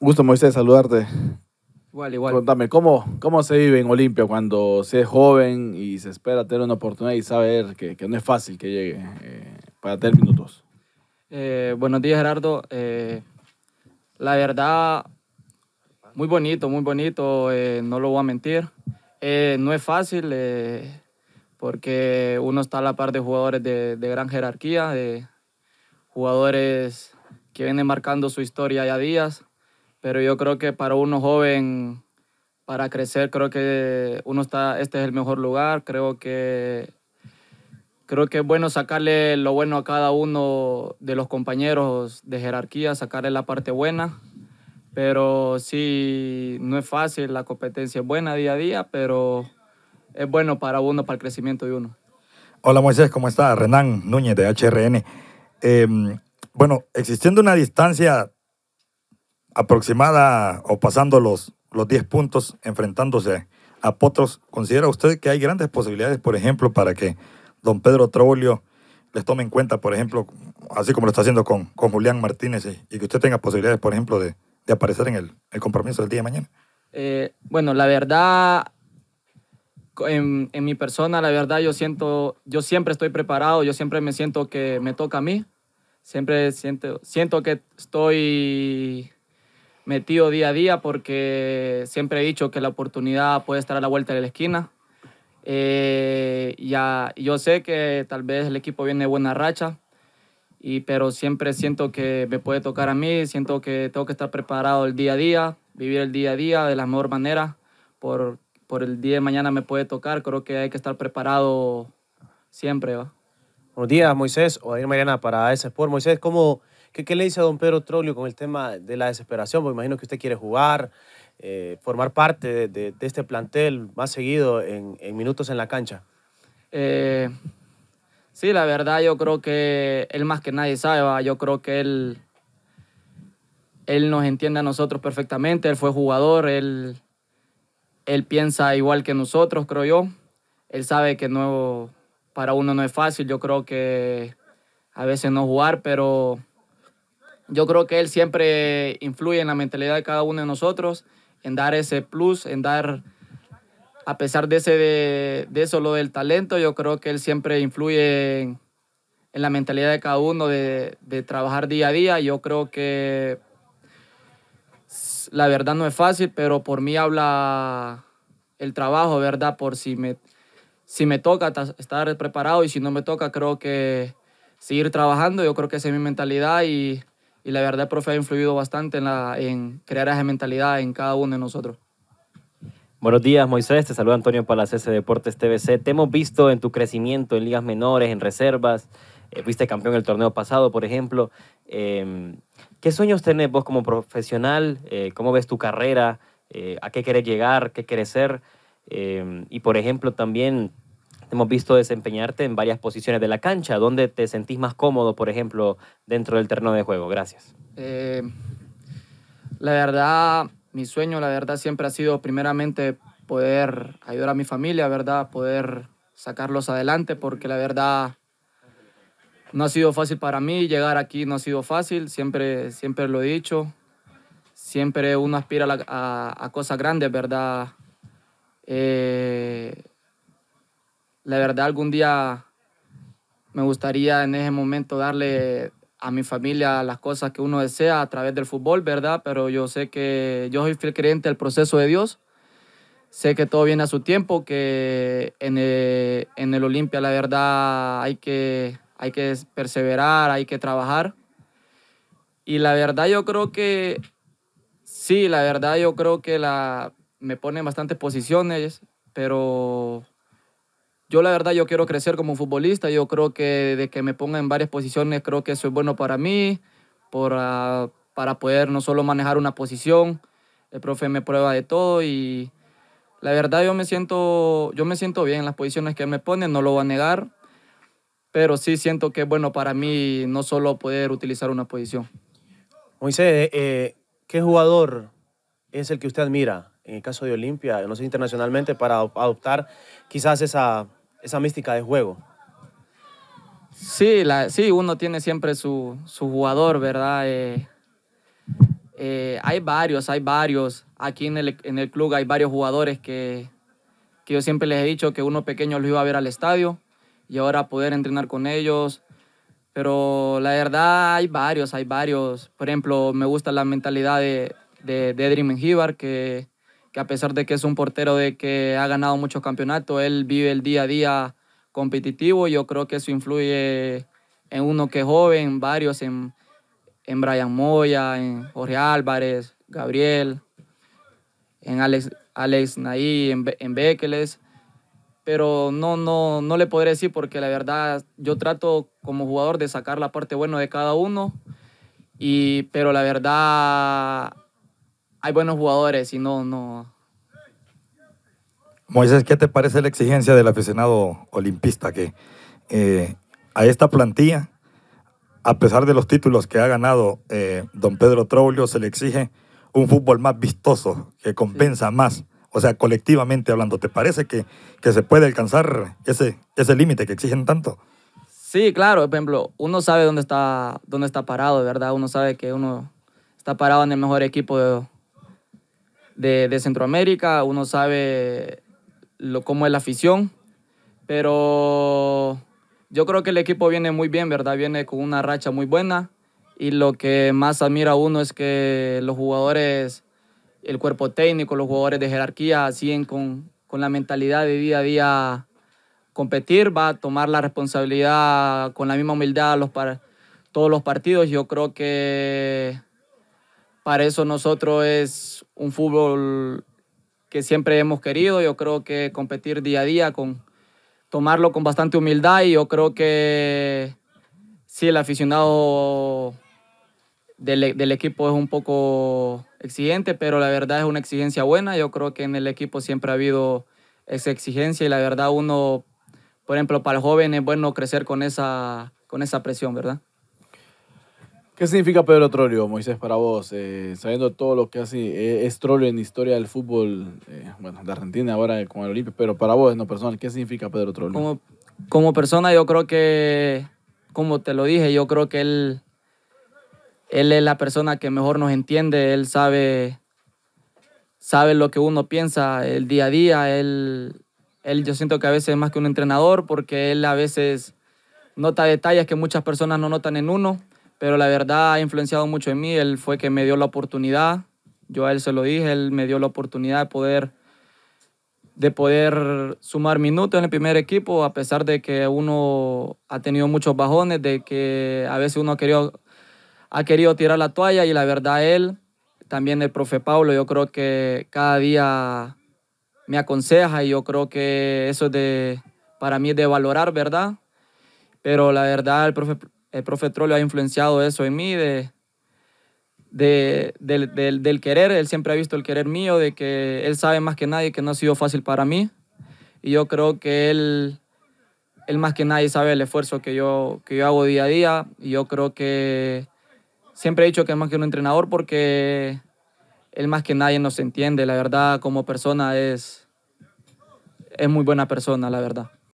Gusto, Moisés, saludarte. Igual, igual. Cuéntame, ¿cómo, ¿cómo se vive en Olimpia cuando se es joven y se espera tener una oportunidad y saber que, no es fácil que llegue eh, para tener minutos? Eh, buenos días, Gerardo. Eh, la verdad, muy bonito, muy bonito, no lo voy a mentir. no es fácil porque uno está a la par de jugadores de, de gran jerarquía, de jugadores que vienen marcando su historia ya días pero yo creo que para uno joven, para crecer, creo que uno está, este es el mejor lugar, creo que creo que es bueno sacarle lo bueno a cada uno de los compañeros de jerarquía, sacarle la parte buena. Pero sí, no es fácil, la competencia es buena día a día, pero es bueno para uno, para el crecimiento de uno. Hola Moisés, ¿cómo está? Renan Núñez de HRN. Em, bueno, existiendo una distancia aproximada o pasando los, los 10 puntos, enfrentándose a Potros, ¿considera usted que hay grandes posibilidades, por ejemplo, para que don Pedro Trollio les tome en cuenta, por ejemplo, así como lo está haciendo con, Julián Martínez, y, que usted tenga posibilidades, por ejemplo, de, aparecer en el, compromiso del día de mañana? Eh, bueno, la verdad, en, en, mi persona, la verdad, yo siento, yo siempre estoy preparado, yo siempre me siento que me toca a mí, siempre siento, siento que estoy metido día a día porque siempre he dicho que la oportunidad puede estar a la vuelta de la esquina. Eh, ya, yo sé que tal vez el equipo viene de buena racha, y, pero siempre siento que me puede tocar a mí, siento que tengo que estar preparado el día a día, vivir el día a día de la mejor manera. Por, por el día de mañana me puede tocar, creo que hay que estar preparado siempre. ¿va? Buenos días, Moisés. O Mariana para ese Sport. Moisés, ¿cómo ¿Qué, le dice a don Pedro Trolio con el tema de la desesperación? Porque imagino que usted quiere jugar, eh, formar parte de, este plantel más seguido en, minutos en la cancha. Eh, sí, la verdad yo creo que él más que nadie sabe, yo creo que él, él nos entiende a nosotros perfectamente, él fue jugador, él, él piensa igual que nosotros, creo yo. Él sabe que para uno no es fácil, yo creo que a veces no jugar, pero yo creo que él siempre influye en la mentalidad de cada uno de nosotros, en dar ese plus, en dar, a pesar de, ese, de, de eso, lo del talento, yo creo que él siempre influye en, la mentalidad de cada uno de, de trabajar día a día. Yo creo que la verdad no es fácil, pero por mí habla el trabajo, ¿verdad? Por si me, si me toca estar preparado y si no me toca, creo que seguir trabajando. Yo creo que esa es mi mentalidad y y la verdad, profe ha influido bastante en, la, en crear esa mentalidad en cada uno de nosotros. Buenos días, Moisés. Te saluda Antonio palacés de Deportes TVC. Te hemos visto en tu crecimiento en ligas menores, en reservas. Eh, fuiste campeón el torneo pasado, por ejemplo. Em, ¿Qué sueños tenés vos como profesional? Eh, ¿Cómo ves tu carrera? Eh, ¿A qué querés llegar? ¿Qué querés ser? Em, y, por ejemplo, también hemos visto desempeñarte en varias posiciones de la cancha. ¿Dónde te sentís más cómodo, por ejemplo, dentro del terreno de juego? Gracias. Eh, la verdad, mi sueño, la verdad, siempre ha sido primeramente poder ayudar a mi familia, ¿verdad? Poder sacarlos adelante, porque la verdad no ha sido fácil para mí, llegar aquí no ha sido fácil, siempre, siempre lo he dicho, siempre uno aspira a, a cosas grandes, ¿verdad? Eh, la verdad algún día me gustaría en ese momento darle a mi familia las cosas que uno desea a través del fútbol, ¿verdad? Pero yo sé que yo soy fiel creyente al proceso de Dios. Sé que todo viene a su tiempo, que en el, eh, en el Olimpia la verdad hay que, hay que perseverar, hay que trabajar. Y la verdad yo creo que, sí, la verdad yo creo que la, me pone en bastantes posiciones, pero yo la verdad, yo quiero crecer como futbolista, yo creo que de que me ponga en varias posiciones, creo que eso es bueno para mí, ah, para poder no solo manejar una posición, el profe me prueba de todo y la verdad yo me siento, yo me siento bien en las posiciones que me pone. no lo voy a negar, pero sí siento que es bueno para mí no solo poder utilizar una posición. Moisés, eh, eh, ¿qué jugador es el que usted admira en el caso de Olimpia, no sé internacionalmente, para adoptar quizás esa esa mística de juego. Sí, uno tiene siempre su, jugador, ¿verdad? Eh, eh, hay varios, hay varios. Aquí en el, club hay varios jugadores que, yo siempre les he dicho que uno pequeño los iba a ver al estadio y ahora poder entrenar con ellos. Pero la verdad hay varios, hay varios. Por ejemplo, me gusta la mentalidad de, de, de Edwin que a pesar de que es un portero de que ha ganado muchos campeonatos, él vive el día a día competitivo. Yo creo que eso influye en uno que es joven, varios, en, Brian Moya, en Jorge Álvarez, Gabriel, en Alex, Naí, en, en Bekeles. Pero no, no, no le podré decir porque la verdad yo trato como jugador de sacar la parte buena de cada uno. Y, pero la verdad hay buenos jugadores y no, no. Moisés, ¿qué te parece la exigencia del aficionado olimpista que eh, a esta plantilla, a pesar de los títulos que ha ganado eh, don Pedro Troulio, se le exige un fútbol más vistoso, que compensa más? O sea, colectivamente hablando, ¿te parece que, que se puede alcanzar ese, ese límite que exigen tanto? Sí, claro, por ejemplo, uno sabe dónde está, dónde está parado, ¿verdad? Uno sabe que uno está parado en el mejor equipo de, de, Centroamérica, uno sabe lo, cómo es la afición, pero yo creo que el equipo viene muy bien, ¿verdad? Viene con una racha muy buena y lo que más admira uno es que los jugadores, el cuerpo técnico, los jugadores de jerarquía siguen con, con la mentalidad de día a día competir, va a tomar la responsabilidad con la misma humildad los para todos los partidos. Yo creo que para eso nosotros es un fútbol que siempre hemos querido. Yo creo que competir día a día, con tomarlo con bastante humildad y yo creo que sí, el aficionado del, equipo es un poco exigente, pero la verdad es una exigencia buena. Yo creo que en el equipo siempre ha habido esa exigencia y la verdad uno, por ejemplo, para el joven es bueno crecer con esa, con esa presión, ¿verdad? ¿Qué significa Pedro Trollio, Moisés, para vos? Eh, sabiendo todo lo que hace, eh, es Trollio en historia del fútbol, eh, bueno, de Argentina ahora con el Olimpia, pero para vos, en lo personal, ¿qué significa Pedro Trollio? Como, como persona, yo creo que, como te lo dije, yo creo que él, él es la persona que mejor nos entiende, él sabe, sabe lo que uno piensa el día a día, él, él yo siento que a veces es más que un entrenador porque él a veces nota detalles que muchas personas no notan en uno pero la verdad ha influenciado mucho en mí. Él fue que me dio la oportunidad, yo a él se lo dije, él me dio la oportunidad de poder, de poder sumar minutos en el primer equipo, a pesar de que uno ha tenido muchos bajones, de que a veces uno ha querido, ha querido tirar la toalla y la verdad él, también el profe Pablo, yo creo que cada día me aconseja y yo creo que eso es de, para mí es de valorar, ¿verdad? Pero la verdad, el profe el profe Trollo ha influenciado eso en mí, de, del, querer, él siempre ha visto el querer mío, de que él sabe más que nadie que no ha sido fácil para mí. Y yo creo que él, él más que nadie sabe el esfuerzo que yo, que yo hago día a día. Y yo creo que siempre he dicho que es más que un entrenador porque él más que nadie nos entiende. La verdad, como persona es, es muy buena persona, la verdad.